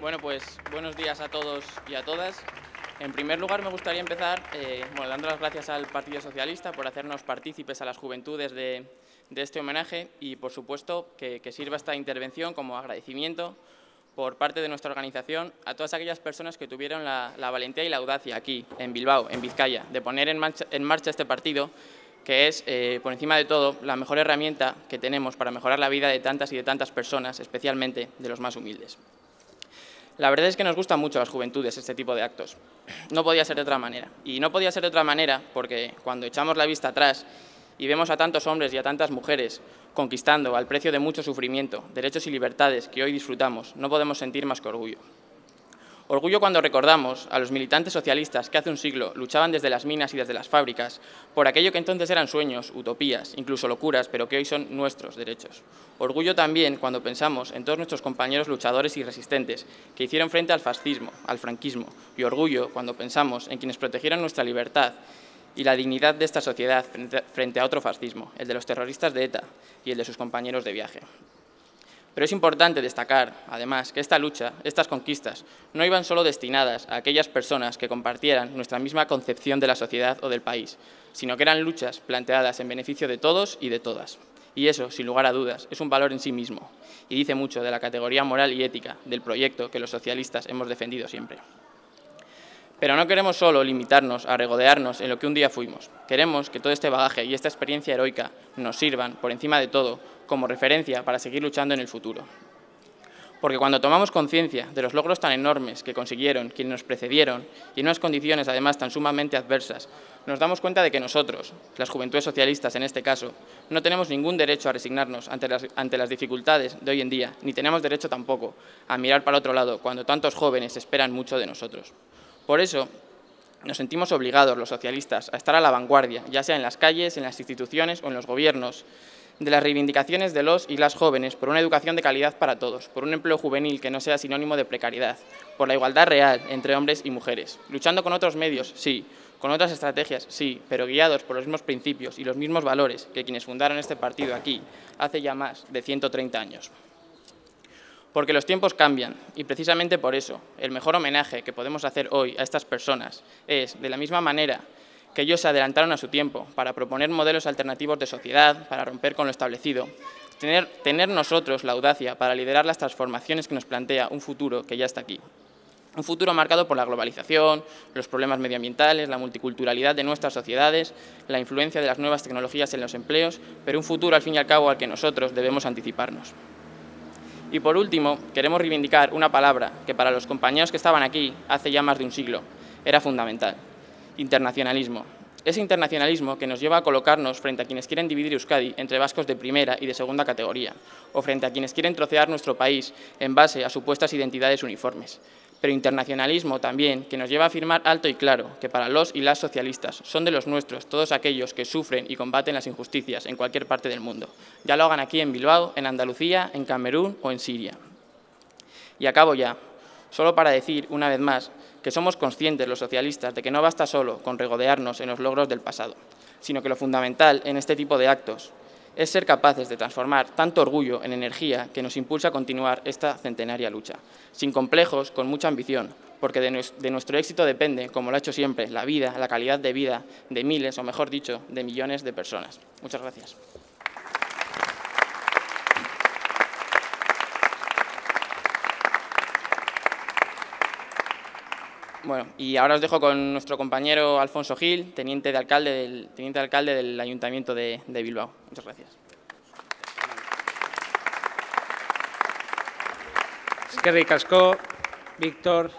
Bueno, pues buenos días a todos y a todas. En primer lugar, me gustaría empezar eh, dando las gracias al Partido Socialista por hacernos partícipes a las juventudes de, este homenaje y, por supuesto, que, sirva esta intervención como agradecimiento por parte de nuestra organización a todas aquellas personas que tuvieron la, valentía y la audacia aquí, en Bilbao, en Vizcaya, de poner en marcha, este partido, que es, eh, por encima de todo, la mejor herramienta que tenemos para mejorar la vida de tantas y de tantas personas, especialmente de los más humildes. La verdad es que nos gusta mucho a las juventudes este tipo de actos. No podía ser de otra manera. Y no podía ser de otra manera porque cuando echamos la vista atrás y vemos a tantos hombres y a tantas mujeres conquistando al precio de mucho sufrimiento derechos y libertades que hoy disfrutamos, no podemos sentir más que orgullo. Orgullo cuando recordamos a los militantes socialistas que hace un siglo luchaban desde las minas y desde las fábricas por aquello que entonces eran sueños, utopías, incluso locuras, pero que hoy son nuestros derechos. Orgullo también cuando pensamos en todos nuestros compañeros luchadores y resistentes que hicieron frente al fascismo, al franquismo. Y orgullo cuando pensamos en quienes protegieron nuestra libertad y la dignidad de esta sociedad frente a otro fascismo, el de los terroristas de ETA y el de sus compañeros de viaje. Pero es importante destacar, además, que esta lucha, estas conquistas, no iban solo destinadas a aquellas personas que compartieran nuestra misma concepción de la sociedad o del país, sino que eran luchas planteadas en beneficio de todos y de todas. Y eso, sin lugar a dudas, es un valor en sí mismo y dice mucho de la categoría moral y ética del proyecto que los socialistas hemos defendido siempre. Pero no queremos solo limitarnos a regodearnos en lo que un día fuimos. Queremos que todo este bagaje y esta experiencia heroica nos sirvan, por encima de todo, como referencia para seguir luchando en el futuro. Porque cuando tomamos conciencia de los logros tan enormes que consiguieron quienes nos precedieron y en unas condiciones además tan sumamente adversas, nos damos cuenta de que nosotros, las juventudes socialistas en este caso, no tenemos ningún derecho a resignarnos ante las, ante las dificultades de hoy en día, ni tenemos derecho tampoco a mirar para otro lado cuando tantos jóvenes esperan mucho de nosotros. Por eso, nos sentimos obligados los socialistas a estar a la vanguardia, ya sea en las calles, en las instituciones o en los gobiernos, de las reivindicaciones de los y las jóvenes, por una educación de calidad para todos, por un empleo juvenil que no sea sinónimo de precariedad, por la igualdad real entre hombres y mujeres, luchando con otros medios, sí, con otras estrategias, sí, pero guiados por los mismos principios y los mismos valores que quienes fundaron este partido aquí hace ya más de 130 años. Porque los tiempos cambian y precisamente por eso el mejor homenaje que podemos hacer hoy a estas personas es, de la misma manera que ellos se adelantaron a su tiempo para proponer modelos alternativos de sociedad, para romper con lo establecido. Tener, nosotros la audacia para liderar las transformaciones que nos plantea un futuro que ya está aquí. Un futuro marcado por la globalización, los problemas medioambientales, la multiculturalidad de nuestras sociedades, la influencia de las nuevas tecnologías en los empleos, pero un futuro al fin y al cabo al que nosotros debemos anticiparnos. Y por último, queremos reivindicar una palabra que para los compañeros que estaban aquí hace ya más de un siglo era fundamental, Internacionalismo. Ese internacionalismo que nos lleva a colocarnos frente a quienes quieren dividir Euskadi entre vascos de primera y de segunda categoría, o frente a quienes quieren trocear nuestro país en base a supuestas identidades uniformes. Pero internacionalismo también que nos lleva a afirmar alto y claro que para los y las socialistas son de los nuestros todos aquellos que sufren y combaten las injusticias en cualquier parte del mundo, ya lo hagan aquí en Bilbao, en Andalucía, en Camerún o en Siria. Y acabo ya, solo para decir una vez más que somos conscientes los socialistas de que no basta solo con regodearnos en los logros del pasado, sino que lo fundamental en este tipo de actos es ser capaces de transformar tanto orgullo en energía que nos impulsa a continuar esta centenaria lucha, sin complejos, con mucha ambición, porque de, nuestro éxito depende, como lo ha hecho siempre, la vida, la calidad de vida de miles, o mejor dicho, de millones de personas. Muchas gracias. Bueno, y ahora os dejo con nuestro compañero Alfonso Gil, teniente de alcalde del, teniente alcalde del Ayuntamiento de, Bilbao. Muchas gracias. Esquerri Casco, Víctor,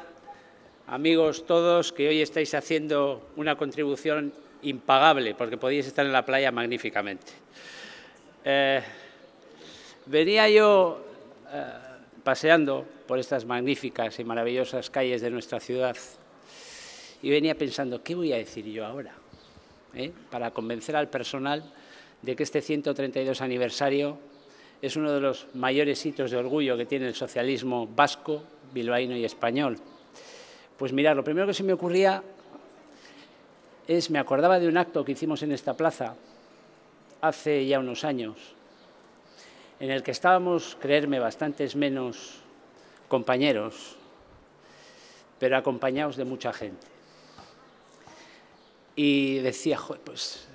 amigos todos que hoy estáis haciendo una contribución impagable porque podéis estar en la playa magníficamente. Eh, venía yo eh, paseando por estas magníficas y maravillosas calles de nuestra ciudad. Y venía pensando, ¿qué voy a decir yo ahora? ¿Eh? Para convencer al personal de que este 132 aniversario es uno de los mayores hitos de orgullo que tiene el socialismo vasco, bilbaíno y español. Pues mirad, lo primero que se me ocurría es, me acordaba de un acto que hicimos en esta plaza hace ya unos años, en el que estábamos, creerme, bastantes menos compañeros, pero acompañados de mucha gente. Y decía, pues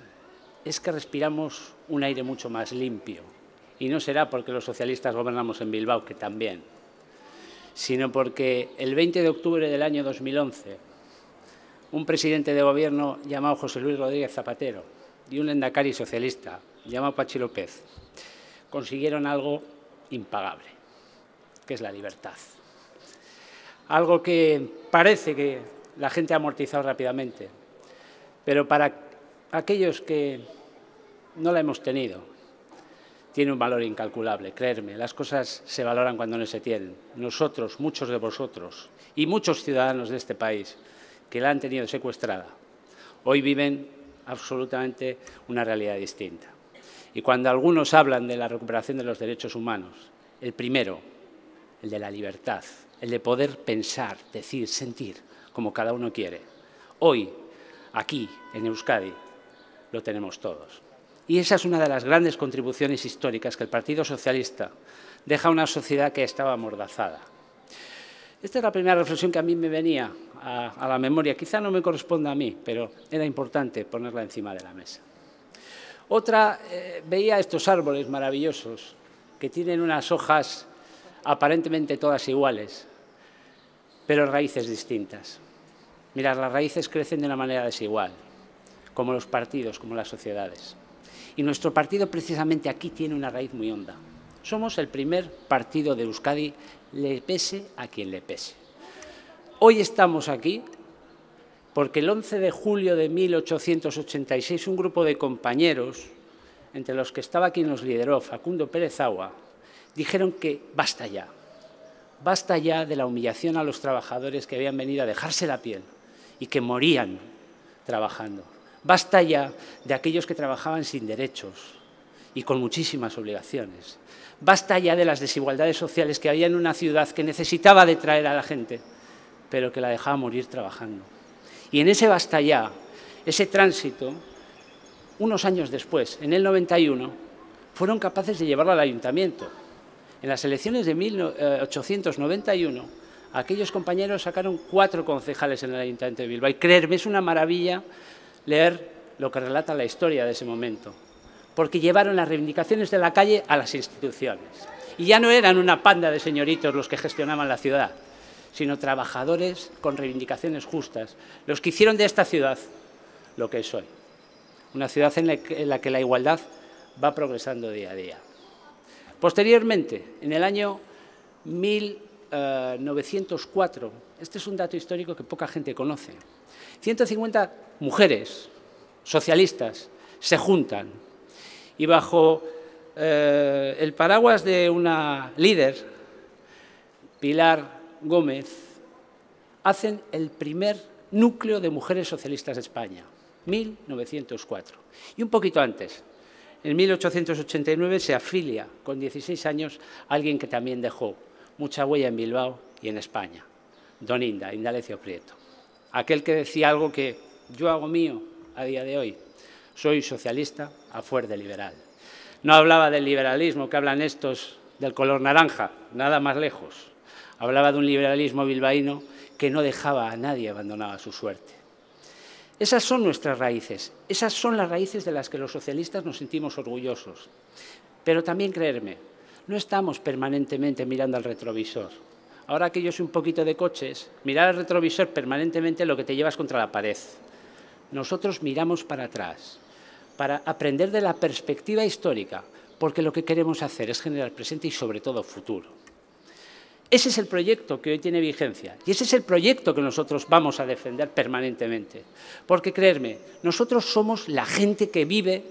es que respiramos un aire mucho más limpio. Y no será porque los socialistas gobernamos en Bilbao, que también, sino porque el 20 de octubre del año 2011, un presidente de gobierno llamado José Luis Rodríguez Zapatero y un Lendacari socialista llamado Pachi López consiguieron algo impagable que es la libertad. Algo que parece que la gente ha amortizado rápidamente, pero para aquellos que no la hemos tenido, tiene un valor incalculable, creerme, las cosas se valoran cuando no se tienen. Nosotros, muchos de vosotros y muchos ciudadanos de este país que la han tenido secuestrada, hoy viven absolutamente una realidad distinta. Y cuando algunos hablan de la recuperación de los derechos humanos, el primero el de la libertad, el de poder pensar, decir, sentir, como cada uno quiere. Hoy, aquí, en Euskadi, lo tenemos todos. Y esa es una de las grandes contribuciones históricas que el Partido Socialista deja a una sociedad que estaba amordazada. Esta es la primera reflexión que a mí me venía a, la memoria. Quizá no me corresponda a mí, pero era importante ponerla encima de la mesa. Otra, eh, veía estos árboles maravillosos que tienen unas hojas aparentemente todas iguales, pero raíces distintas. Mirad, las raíces crecen de una manera desigual, como los partidos, como las sociedades. Y nuestro partido precisamente aquí tiene una raíz muy honda. Somos el primer partido de Euskadi, le pese a quien le pese. Hoy estamos aquí porque el 11 de julio de 1886 un grupo de compañeros, entre los que estaba quien nos lideró, Facundo Pérez Agua, dijeron que basta ya, basta ya de la humillación a los trabajadores que habían venido a dejarse la piel y que morían trabajando. Basta ya de aquellos que trabajaban sin derechos y con muchísimas obligaciones. Basta ya de las desigualdades sociales que había en una ciudad que necesitaba de traer a la gente, pero que la dejaba morir trabajando. Y en ese basta ya, ese tránsito, unos años después, en el 91, fueron capaces de llevarlo al ayuntamiento, en las elecciones de 1891, eh, aquellos compañeros sacaron cuatro concejales en el Ayuntamiento de Bilbao. Y creerme, es una maravilla leer lo que relata la historia de ese momento, porque llevaron las reivindicaciones de la calle a las instituciones. Y ya no eran una panda de señoritos los que gestionaban la ciudad, sino trabajadores con reivindicaciones justas, los que hicieron de esta ciudad lo que es hoy. Una ciudad en la que la igualdad va progresando día a día. Posteriormente, en el año 1904, eh, este es un dato histórico que poca gente conoce, 150 mujeres socialistas se juntan y bajo eh, el paraguas de una líder, Pilar Gómez, hacen el primer núcleo de mujeres socialistas de España, 1904. Y un poquito antes, en 1889 se afilia con 16 años a alguien que también dejó mucha huella en Bilbao y en España, Don Inda, Indalecio Prieto. Aquel que decía algo que yo hago mío a día de hoy. Soy socialista a fuer de liberal. No hablaba del liberalismo que hablan estos del color naranja, nada más lejos. Hablaba de un liberalismo bilbaíno que no dejaba a nadie abandonado a su suerte. Esas son nuestras raíces, esas son las raíces de las que los socialistas nos sentimos orgullosos. Pero también creerme, no estamos permanentemente mirando al retrovisor. Ahora que yo soy un poquito de coches, mirar al retrovisor permanentemente lo que te llevas contra la pared. Nosotros miramos para atrás, para aprender de la perspectiva histórica, porque lo que queremos hacer es generar presente y sobre todo futuro. Ese es el proyecto que hoy tiene vigencia y ese es el proyecto que nosotros vamos a defender permanentemente. Porque creerme, nosotros somos la gente que vive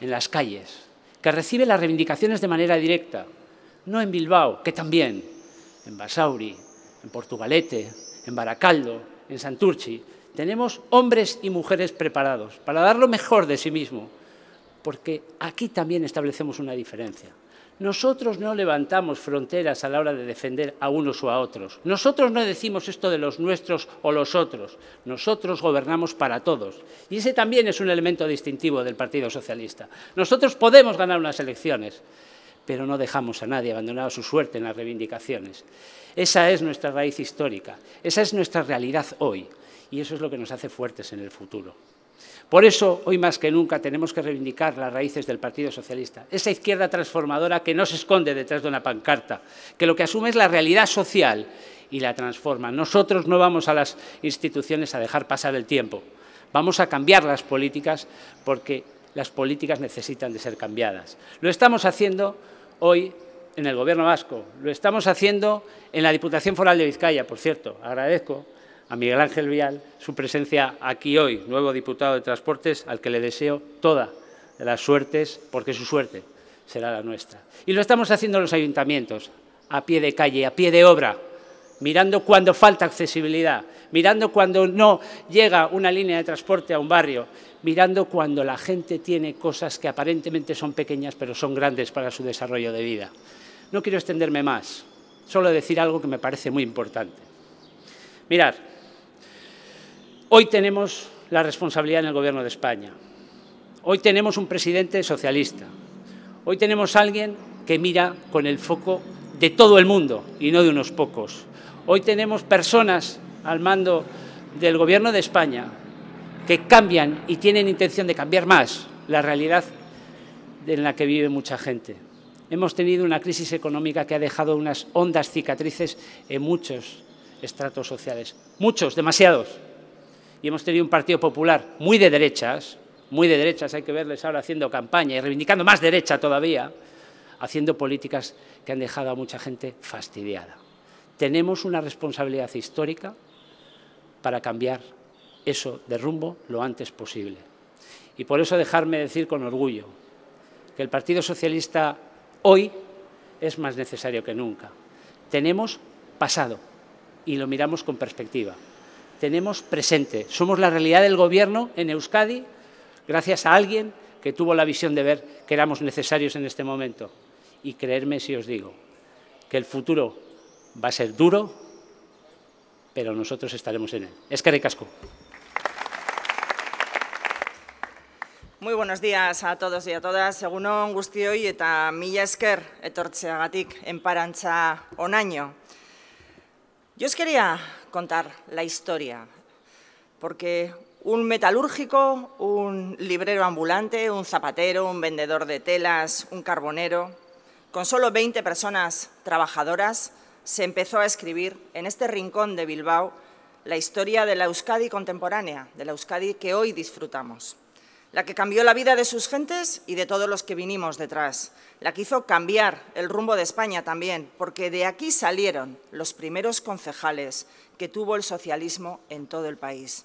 en las calles, que recibe las reivindicaciones de manera directa, no en Bilbao, que también, en Basauri, en Portugalete, en Baracaldo, en Santurchi. Tenemos hombres y mujeres preparados para dar lo mejor de sí mismo, porque aquí también establecemos una diferencia. Nosotros no levantamos fronteras a la hora de defender a unos o a otros. Nosotros no decimos esto de los nuestros o los otros. Nosotros gobernamos para todos. Y ese también es un elemento distintivo del Partido Socialista. Nosotros podemos ganar unas elecciones, pero no dejamos a nadie abandonado a su suerte en las reivindicaciones. Esa es nuestra raíz histórica, esa es nuestra realidad hoy y eso es lo que nos hace fuertes en el futuro. Por eso, hoy más que nunca, tenemos que reivindicar las raíces del Partido Socialista, esa izquierda transformadora que no se esconde detrás de una pancarta, que lo que asume es la realidad social y la transforma. Nosotros no vamos a las instituciones a dejar pasar el tiempo, vamos a cambiar las políticas porque las políticas necesitan de ser cambiadas. Lo estamos haciendo hoy en el Gobierno vasco, lo estamos haciendo en la Diputación Foral de Vizcaya, por cierto, agradezco a Miguel Ángel Vial su presencia aquí hoy, nuevo diputado de Transportes, al que le deseo toda las suertes, porque su suerte será la nuestra. Y lo estamos haciendo los ayuntamientos, a pie de calle, a pie de obra, mirando cuando falta accesibilidad, mirando cuando no llega una línea de transporte a un barrio, mirando cuando la gente tiene cosas que aparentemente son pequeñas, pero son grandes para su desarrollo de vida. No quiero extenderme más, solo decir algo que me parece muy importante. Mirar, Hoy tenemos la responsabilidad en el Gobierno de España. Hoy tenemos un presidente socialista. Hoy tenemos alguien que mira con el foco de todo el mundo y no de unos pocos. Hoy tenemos personas al mando del Gobierno de España que cambian y tienen intención de cambiar más la realidad en la que vive mucha gente. Hemos tenido una crisis económica que ha dejado unas hondas cicatrices en muchos estratos sociales, muchos, demasiados y hemos tenido un Partido Popular muy de derechas, muy de derechas, hay que verles ahora haciendo campaña y reivindicando más derecha todavía, haciendo políticas que han dejado a mucha gente fastidiada. Tenemos una responsabilidad histórica para cambiar eso de rumbo lo antes posible. Y por eso dejarme decir con orgullo que el Partido Socialista hoy es más necesario que nunca. Tenemos pasado y lo miramos con perspectiva tenemos presente. Somos la realidad del Gobierno en Euskadi gracias a alguien que tuvo la visión de ver que éramos necesarios en este momento. Y creerme si os digo que el futuro va a ser duro, pero nosotros estaremos en él. Es que Muy buenos días a todos y a todas. Según hoy, eta mila esker etortzeagatik onaño. onaino. Yo os quería contar la historia, porque un metalúrgico, un librero ambulante, un zapatero, un vendedor de telas, un carbonero, con solo 20 personas trabajadoras, se empezó a escribir en este rincón de Bilbao la historia de la Euskadi contemporánea, de la Euskadi que hoy disfrutamos la que cambió la vida de sus gentes y de todos los que vinimos detrás, la que hizo cambiar el rumbo de España también, porque de aquí salieron los primeros concejales que tuvo el socialismo en todo el país,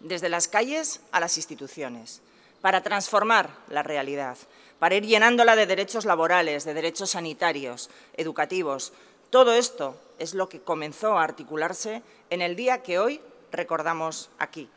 desde las calles a las instituciones, para transformar la realidad, para ir llenándola de derechos laborales, de derechos sanitarios, educativos. Todo esto es lo que comenzó a articularse en el día que hoy recordamos aquí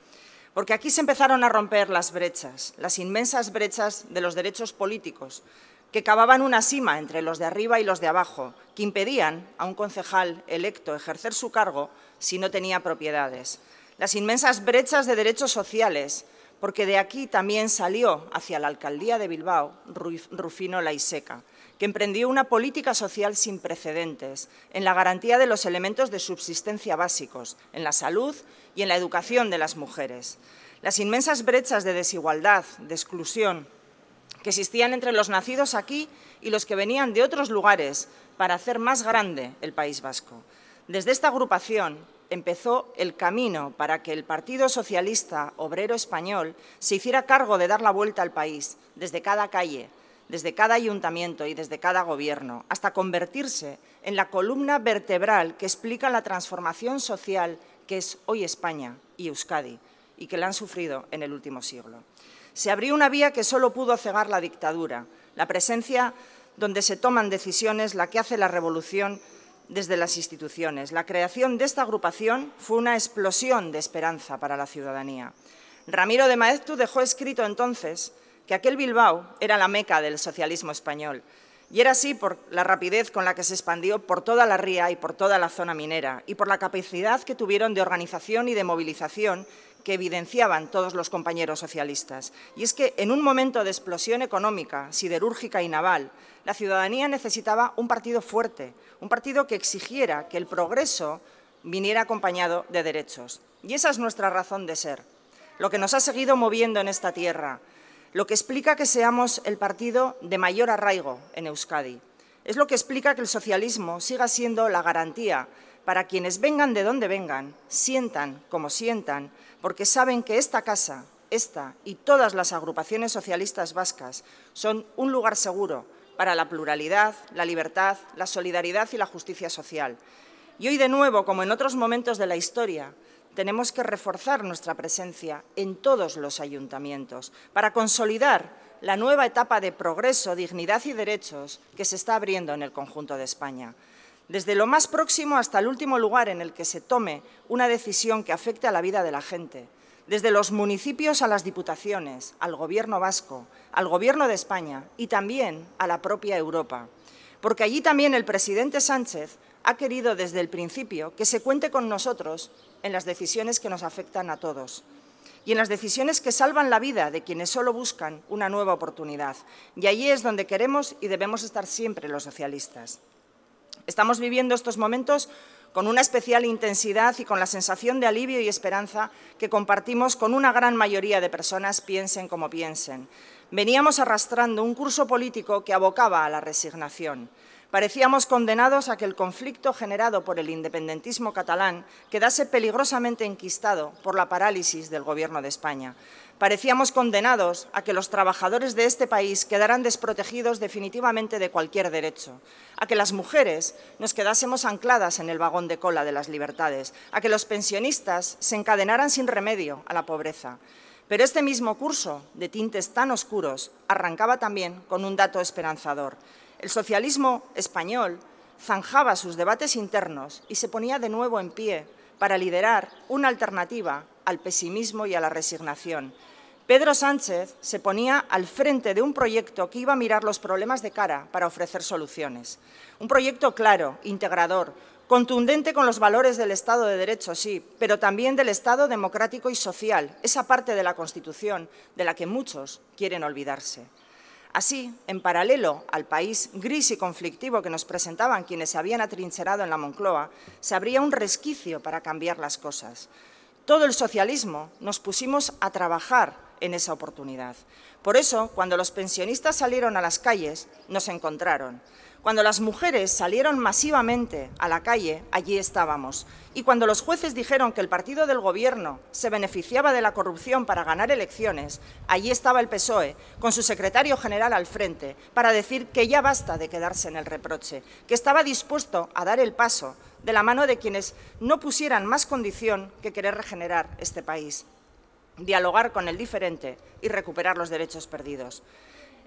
porque aquí se empezaron a romper las brechas, las inmensas brechas de los derechos políticos, que cavaban una sima entre los de arriba y los de abajo, que impedían a un concejal electo ejercer su cargo si no tenía propiedades. Las inmensas brechas de derechos sociales, porque de aquí también salió hacia la alcaldía de Bilbao Rufino Laiseca que emprendió una política social sin precedentes en la garantía de los elementos de subsistencia básicos, en la salud y en la educación de las mujeres. Las inmensas brechas de desigualdad, de exclusión, que existían entre los nacidos aquí y los que venían de otros lugares para hacer más grande el País Vasco. Desde esta agrupación empezó el camino para que el Partido Socialista Obrero Español se hiciera cargo de dar la vuelta al país desde cada calle, desde cada ayuntamiento y desde cada gobierno, hasta convertirse en la columna vertebral que explica la transformación social que es hoy España y Euskadi y que la han sufrido en el último siglo. Se abrió una vía que solo pudo cegar la dictadura, la presencia donde se toman decisiones, la que hace la revolución desde las instituciones. La creación de esta agrupación fue una explosión de esperanza para la ciudadanía. Ramiro de Maeztu dejó escrito entonces que aquel Bilbao era la meca del socialismo español. Y era así por la rapidez con la que se expandió por toda la ría y por toda la zona minera, y por la capacidad que tuvieron de organización y de movilización que evidenciaban todos los compañeros socialistas. Y es que en un momento de explosión económica, siderúrgica y naval, la ciudadanía necesitaba un partido fuerte, un partido que exigiera que el progreso viniera acompañado de derechos. Y esa es nuestra razón de ser, lo que nos ha seguido moviendo en esta tierra, lo que explica que seamos el partido de mayor arraigo en Euskadi. Es lo que explica que el socialismo siga siendo la garantía para quienes vengan de donde vengan, sientan como sientan, porque saben que esta casa, esta y todas las agrupaciones socialistas vascas son un lugar seguro para la pluralidad, la libertad, la solidaridad y la justicia social. Y hoy de nuevo, como en otros momentos de la historia, tenemos que reforzar nuestra presencia en todos los ayuntamientos para consolidar la nueva etapa de progreso, dignidad y derechos que se está abriendo en el conjunto de España. Desde lo más próximo hasta el último lugar en el que se tome una decisión que afecte a la vida de la gente. Desde los municipios a las diputaciones, al Gobierno vasco, al Gobierno de España y también a la propia Europa. Porque allí también el presidente Sánchez ha querido desde el principio que se cuente con nosotros en las decisiones que nos afectan a todos y en las decisiones que salvan la vida de quienes solo buscan una nueva oportunidad. Y allí es donde queremos y debemos estar siempre los socialistas. Estamos viviendo estos momentos con una especial intensidad y con la sensación de alivio y esperanza que compartimos con una gran mayoría de personas, piensen como piensen. Veníamos arrastrando un curso político que abocaba a la resignación. Parecíamos condenados a que el conflicto generado por el independentismo catalán quedase peligrosamente enquistado por la parálisis del Gobierno de España. Parecíamos condenados a que los trabajadores de este país quedaran desprotegidos definitivamente de cualquier derecho, a que las mujeres nos quedásemos ancladas en el vagón de cola de las libertades, a que los pensionistas se encadenaran sin remedio a la pobreza. Pero este mismo curso, de tintes tan oscuros, arrancaba también con un dato esperanzador. El socialismo español zanjaba sus debates internos y se ponía de nuevo en pie para liderar una alternativa al pesimismo y a la resignación. Pedro Sánchez se ponía al frente de un proyecto que iba a mirar los problemas de cara para ofrecer soluciones. Un proyecto claro, integrador, contundente con los valores del Estado de Derecho, sí, pero también del Estado democrático y social, esa parte de la Constitución de la que muchos quieren olvidarse. Así, en paralelo al país gris y conflictivo que nos presentaban quienes se habían atrincherado en la Moncloa, se abría un resquicio para cambiar las cosas. Todo el socialismo nos pusimos a trabajar en esa oportunidad. Por eso, cuando los pensionistas salieron a las calles, nos encontraron. Cuando las mujeres salieron masivamente a la calle, allí estábamos. Y cuando los jueces dijeron que el partido del Gobierno se beneficiaba de la corrupción para ganar elecciones, allí estaba el PSOE, con su secretario general al frente, para decir que ya basta de quedarse en el reproche, que estaba dispuesto a dar el paso de la mano de quienes no pusieran más condición que querer regenerar este país, dialogar con el diferente y recuperar los derechos perdidos.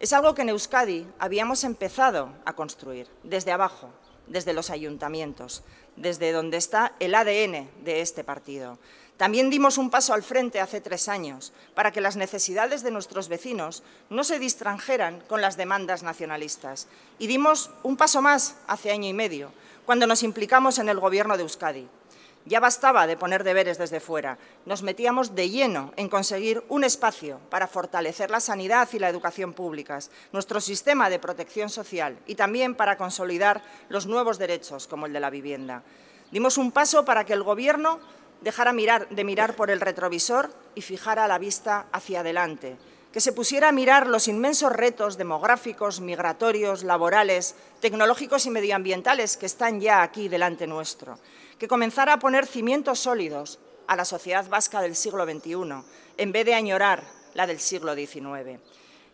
Es algo que en Euskadi habíamos empezado a construir desde abajo, desde los ayuntamientos, desde donde está el ADN de este partido. También dimos un paso al frente hace tres años para que las necesidades de nuestros vecinos no se distranjeran con las demandas nacionalistas. Y dimos un paso más hace año y medio, cuando nos implicamos en el Gobierno de Euskadi ya bastaba de poner deberes desde fuera. Nos metíamos de lleno en conseguir un espacio para fortalecer la sanidad y la educación públicas, nuestro sistema de protección social y también para consolidar los nuevos derechos, como el de la vivienda. Dimos un paso para que el Gobierno dejara de mirar por el retrovisor y fijara la vista hacia adelante, que se pusiera a mirar los inmensos retos demográficos, migratorios, laborales, tecnológicos y medioambientales que están ya aquí delante nuestro, que comenzara a poner cimientos sólidos a la sociedad vasca del siglo XXI, en vez de añorar la del siglo XIX.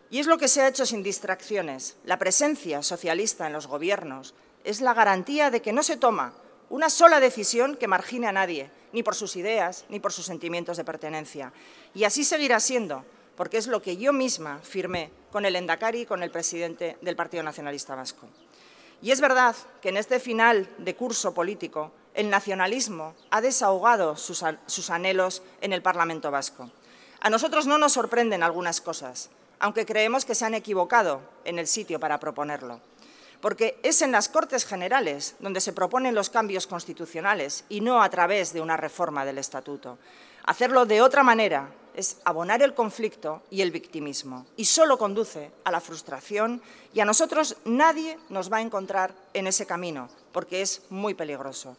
Y es lo que se ha hecho sin distracciones. La presencia socialista en los gobiernos es la garantía de que no se toma una sola decisión que margine a nadie, ni por sus ideas, ni por sus sentimientos de pertenencia. Y así seguirá siendo, porque es lo que yo misma firmé con el Endacari y con el presidente del Partido Nacionalista Vasco. Y es verdad que en este final de curso político el nacionalismo ha desahogado sus, sus anhelos en el Parlamento vasco. A nosotros no nos sorprenden algunas cosas, aunque creemos que se han equivocado en el sitio para proponerlo. Porque es en las Cortes Generales donde se proponen los cambios constitucionales y no a través de una reforma del Estatuto. Hacerlo de otra manera es abonar el conflicto y el victimismo, y solo conduce a la frustración y a nosotros nadie nos va a encontrar en ese camino, porque es muy peligroso.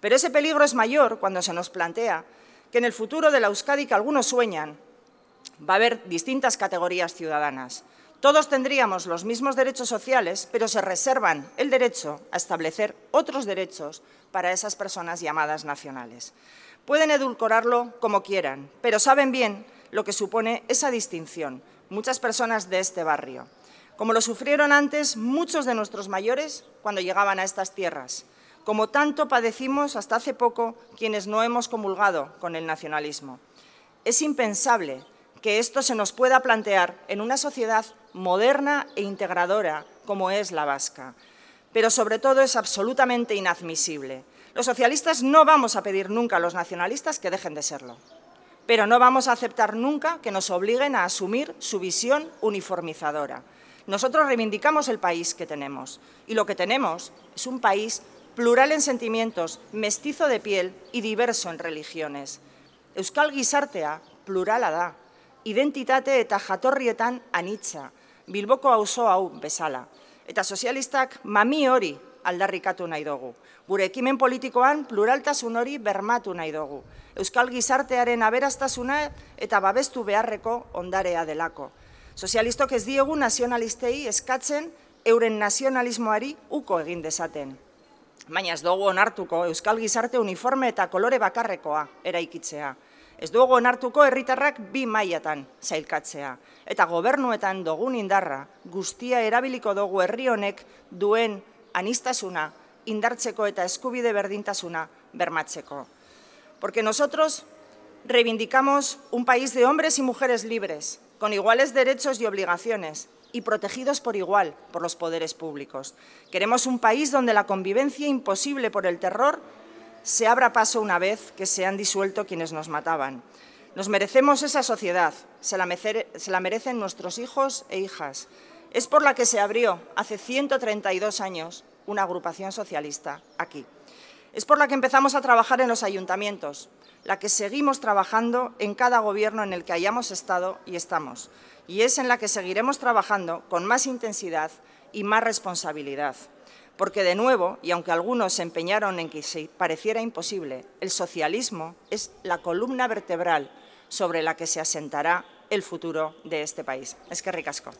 Pero ese peligro es mayor cuando se nos plantea que en el futuro de la Euskadi que algunos sueñan va a haber distintas categorías ciudadanas. Todos tendríamos los mismos derechos sociales, pero se reservan el derecho a establecer otros derechos para esas personas llamadas nacionales. Pueden edulcorarlo como quieran, pero saben bien lo que supone esa distinción, muchas personas de este barrio, como lo sufrieron antes muchos de nuestros mayores cuando llegaban a estas tierras, como tanto padecimos hasta hace poco quienes no hemos comulgado con el nacionalismo. Es impensable que esto se nos pueda plantear en una sociedad moderna e integradora como es la vasca, pero sobre todo es absolutamente inadmisible los socialistas no vamos a pedir nunca a los nacionalistas que dejen de serlo, pero no vamos a aceptar nunca que nos obliguen a asumir su visión uniformizadora. Nosotros reivindicamos el país que tenemos y lo que tenemos es un país plural en sentimientos, mestizo de piel y diverso en religiones. Euskal gizartea plurala da, identitate eta jatorrietan anitza, Bilboko auzo hau Eta sozialistak mami aldarrikatu nahi dugu. Gure ekimen politikoan pluraltasun hori bermatu nahi dugu. Euskal gizartearen aberastasuna eta babestu beharreko ondarea delako. Sozialistok ez diegu nazionalistei eskatzen euren nazionalismoari uko egin dezaten. Baina ez dugu onartuko Euskal gizarte uniforme eta kolore bakarrekoa eraikitzea. Ez dugu onartuko herritarrak bi mailatan zailkatzea. Eta gobernuetan dogun indarra guztia erabiliko dugu herri honek duen anistasuna, indartzeko eta eskubide berdintasuna bermatzeko. Porque nosotros reivindicamos un país de hombres y mujeres libres, con iguales derechos y obligaciones, y protegidos por igual por los poderes públicos. Queremos un país donde la convivencia imposible por el terror se abra paso una vez que se han disuelto quienes nos mataban. Nos merecemos esa sociedad, se la, merecen nuestros hijos e hijas es por la que se abrió hace 132 años una agrupación socialista aquí. Es por la que empezamos a trabajar en los ayuntamientos, la que seguimos trabajando en cada gobierno en el que hayamos estado y estamos, y es en la que seguiremos trabajando con más intensidad y más responsabilidad. Porque de nuevo, y aunque algunos se empeñaron en que pareciera imposible, el socialismo es la columna vertebral sobre la que se asentará el futuro de este país. Es que ricasco.